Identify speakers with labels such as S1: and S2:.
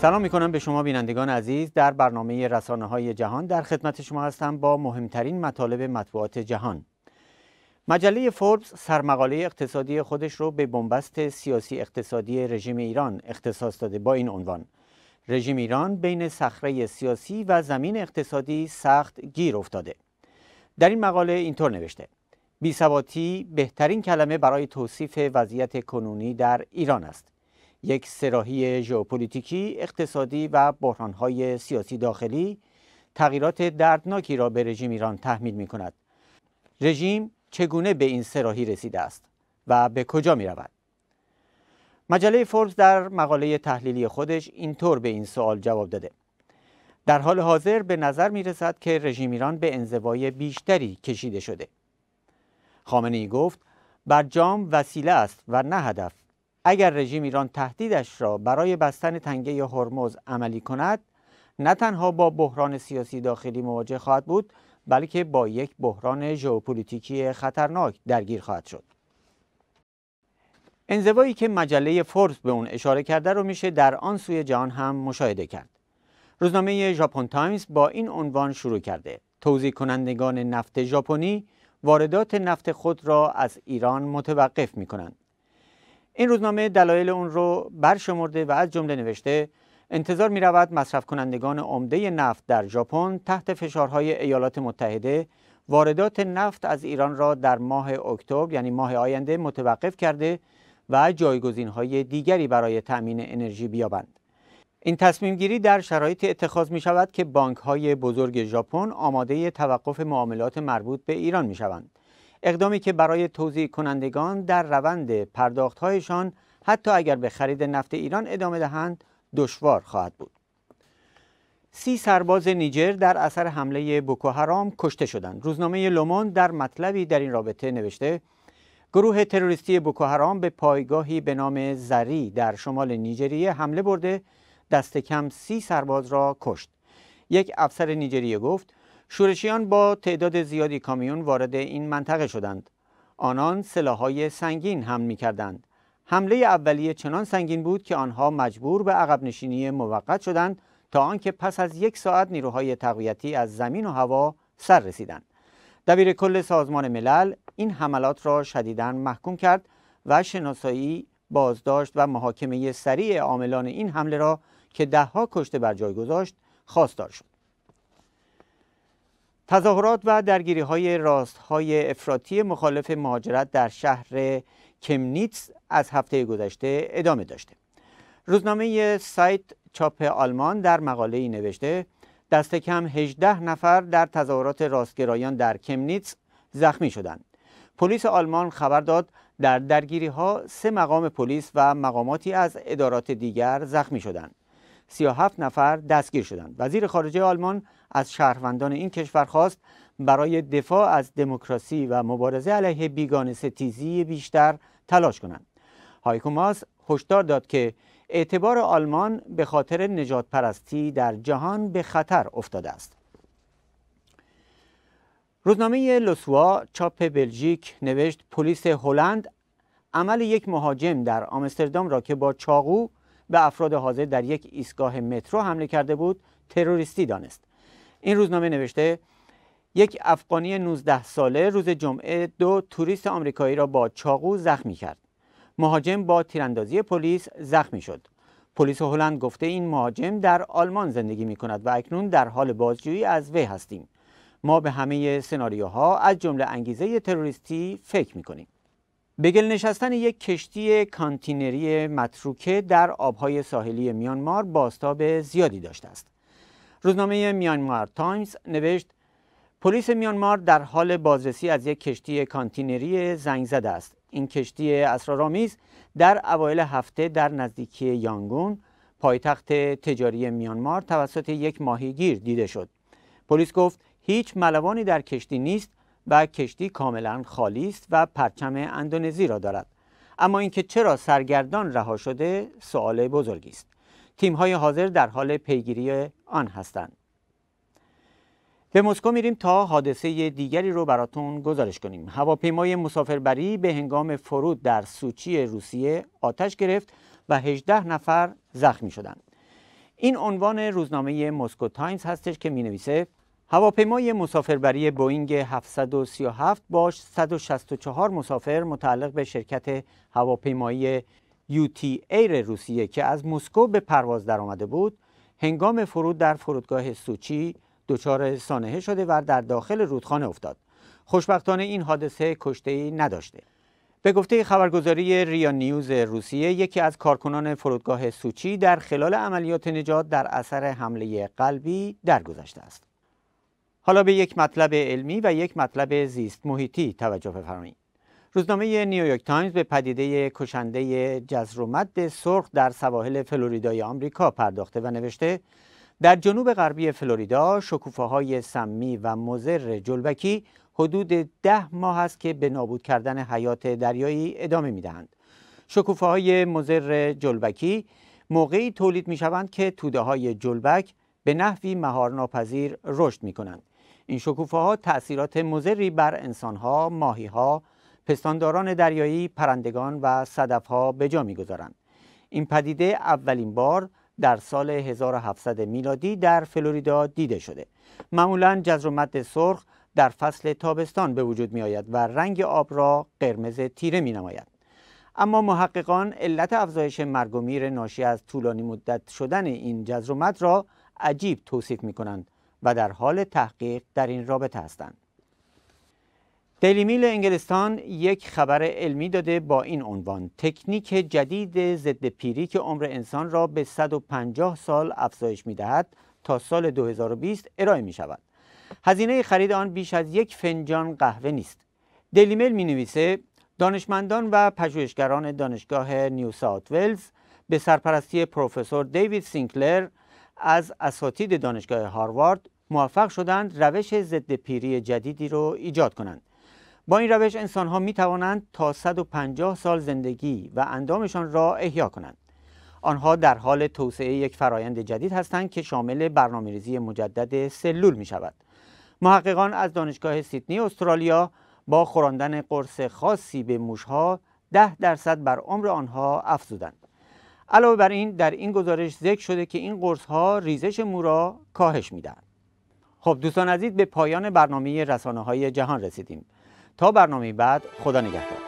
S1: سلام می کنم به شما بینندگان عزیز در برنامه رسانه های جهان در خدمت شما هستم با مهمترین مطالب مطبوعات جهان مجله فوربس سرمقاله اقتصادی خودش رو به بنبست سیاسی اقتصادی رژیم ایران اختصاص داده با این عنوان رژیم ایران بین صخره سیاسی و زمین اقتصادی سخت گیر افتاده در این مقاله اینطور نوشته بیسواتی بهترین کلمه برای توصیف وضعیت کنونی در ایران است یک سراحی ژئوپلیتیکی، اقتصادی و بحرانهای سیاسی داخلی تغییرات دردناکی را به رژیم ایران تحمیل می کند. رژیم چگونه به این سراحی رسیده است و به کجا می رود؟ مجله فوربس در مقاله تحلیلی خودش اینطور به این سوال جواب داده. در حال حاضر به نظر می رسد که رژیم ایران به انزوای بیشتری کشیده شده. خامنه ای گفت برجام وسیله است و نه هدف اگر رژیم ایران تهدیدش را برای بستن تنگه هرمز عملی کند نه تنها با بحران سیاسی داخلی مواجه خواهد بود بلکه با یک بحران ژئوپلیتیکی خطرناک درگیر خواهد شد انزوایی که مجله فورس به اون اشاره کرده رو میشه در آن سوی جهان هم مشاهده کرد روزنامه ژاپن تایمز با این عنوان شروع کرده توضیح کنندگان نفت ژاپنی واردات نفت خود را از ایران متوقف می کنند این روزنامه دلایل اون رو برشمرده و از جمله نوشته انتظار می رود مصرف کنندگان عمده نفت در ژاپن تحت فشارهای ایالات متحده واردات نفت از ایران را در ماه اکتبر یعنی ماه آینده متوقف کرده و جایگزین های دیگری برای تأمین انرژی بیابند. این تصمیم گیری در شرایط اتخاذ می شود که بانک های بزرگ ژاپن آماده توقف معاملات مربوط به ایران می شوند. اقدامی که برای توضیح کنندگان در روند پرداختهایشان حتی اگر به خرید نفت ایران ادامه دهند دشوار خواهد بود سی سرباز نیجر در اثر حمله بوکوهرام کشته شدند روزنامه لومون در مطلبی در این رابطه نوشته گروه تروریستی بوکوهرام به پایگاهی به نام زری در شمال نیجریه حمله برده دست کم سی سرباز را کشت یک افسر نیجریه گفت شورشیان با تعداد زیادی کامیون وارد این منطقه شدند آنان سلاحهای سنگین حمل می کردند حمله اولیه چنان سنگین بود که آنها مجبور به عقب نشینی موقت شدند تا آنکه پس از یک ساعت نیروهای تقویتی از زمین و هوا سر رسیدند دبیر کل سازمان ملل این حملات را شدیداً محکوم کرد و شناسایی بازداشت و محاکمه سریع عاملان این حمله را که دهها کشته بر جای گذاشت خواستار شد تظاهرات و درگیری های راست های افراطی مخالف مهاجرت در شهر کمنیتس از هفته گذشته ادامه داشته روزنامه سایت چاپ آلمان در مقاله ای نوشته دست کم 18 نفر در تظاهرات راستگرایان در کمنیتس زخمی شدند پلیس آلمان خبر داد در درگیری ها سه مقام پلیس و مقاماتی از ادارات دیگر زخمی شدند 37 نفر دستگیر شدند وزیر خارجه آلمان از شهروندان این کشور خواست برای دفاع از دموکراسی و مبارزه علیه بیگانه ستیزی بیشتر تلاش کنند. هایکوماس هشدار داد که اعتبار آلمان به خاطر نجات پرستی در جهان به خطر افتاده است. روزنامه لوسوا چاپ بلژیک نوشت پلیس هلند عمل یک مهاجم در آمستردام را که با چاقو به افراد حاضر در یک ایستگاه مترو حمله کرده بود تروریستی دانست این روزنامه نوشته یک افغانی 19 ساله روز جمعه دو توریست آمریکایی را با چاقو زخمی کرد مهاجم با تیراندازی پلیس زخمی شد پلیس هلند گفته این مهاجم در آلمان زندگی می کند و اکنون در حال بازجویی از وی هستیم ما به همه سناریوها از جمله انگیزه تروریستی فکر می کنیم بگل نشستن یک کشتی کانتینری متروکه در آبهای ساحلی میانمار باستاب زیادی داشته است روزنامه میانمار تایمز نوشت پلیس میانمار در حال بازرسی از یک کشتی کانتینری زنگ زده است این کشتی اسرارآمیز در اوایل هفته در نزدیکی یانگون پایتخت تجاری میانمار توسط یک ماهیگیر دیده شد پلیس گفت هیچ ملوانی در کشتی نیست و کشتی کاملا خالی است و پرچم اندونزی را دارد اما اینکه چرا سرگردان رها شده سوال بزرگی است تیم حاضر در حال پیگیری آن هستند به مسکو میریم تا حادثه دیگری رو براتون گزارش کنیم هواپیمای مسافربری به هنگام فرود در سوچی روسیه آتش گرفت و 18 نفر زخمی شدند این عنوان روزنامه مسکو تایمز هستش که می نویسه هواپیمای مسافربری بوینگ 737 باش 164 مسافر متعلق به شرکت هواپیمایی یوتی ایر روسیه که از مسکو به پرواز درآمده بود هنگام فرود در فرودگاه سوچی دچار سانحه شده و در داخل رودخانه افتاد خوشبختانه این حادثه کشته ای نداشته به گفته خبرگزاری ریا نیوز روسیه یکی از کارکنان فرودگاه سوچی در خلال عملیات نجات در اثر حمله قلبی درگذشته است حالا به یک مطلب علمی و یک مطلب زیست محیطی توجه بفرمایید روزنامه نیویورک تایمز به پدیده کشنده جزر و سرخ در سواحل فلوریدای آمریکا پرداخته و نوشته در جنوب غربی فلوریدا شکوفه های سمی و مزر جلبکی حدود ده ماه است که به نابود کردن حیات دریایی ادامه می دهند. شکوفه های مزر جلبکی موقعی تولید می شوند که توده های جلبک به نحوی مهارناپذیر رشد می کنند. این شکوفه ها تأثیرات مزری بر انسان ها، ماهی ها، پستانداران دریایی پرندگان و صدفها به جا میگذارند این پدیده اولین بار در سال 1700 میلادی در فلوریدا دیده شده معمولا جزر و مد سرخ در فصل تابستان به وجود می آید و رنگ آب را قرمز تیره می نماید اما محققان علت افزایش مرگ و میر ناشی از طولانی مدت شدن این جزر و مد را عجیب توصیف می کنند و در حال تحقیق در این رابطه هستند دیلی میل انگلستان یک خبر علمی داده با این عنوان تکنیک جدید ضد پیری که عمر انسان را به 150 سال افزایش دهد تا سال 2020 ارائه می شود هزینه خرید آن بیش از یک فنجان قهوه نیست دیلی میل می نویسه دانشمندان و پژوهشگران دانشگاه نیو ساوت ولز به سرپرستی پروفسور دیوید سینکلر از اساتید دانشگاه هاروارد موفق شدند روش ضد پیری جدیدی را ایجاد کنند با این روش انسان ها می توانند تا 150 سال زندگی و اندامشان را احیا کنند. آنها در حال توسعه یک فرایند جدید هستند که شامل ریزی مجدد سلول می شود. محققان از دانشگاه سیدنی استرالیا با خوراندن قرص خاصی به موشها 10 درصد بر عمر آنها افزودند. علاوه بر این در این گزارش ذکر شده که این قرص ها ریزش مو را کاهش میدهند. خب دوستان عزیز به پایان برنامه رسانه های جهان رسیدیم. تا برنامه بعد خدا نگهدار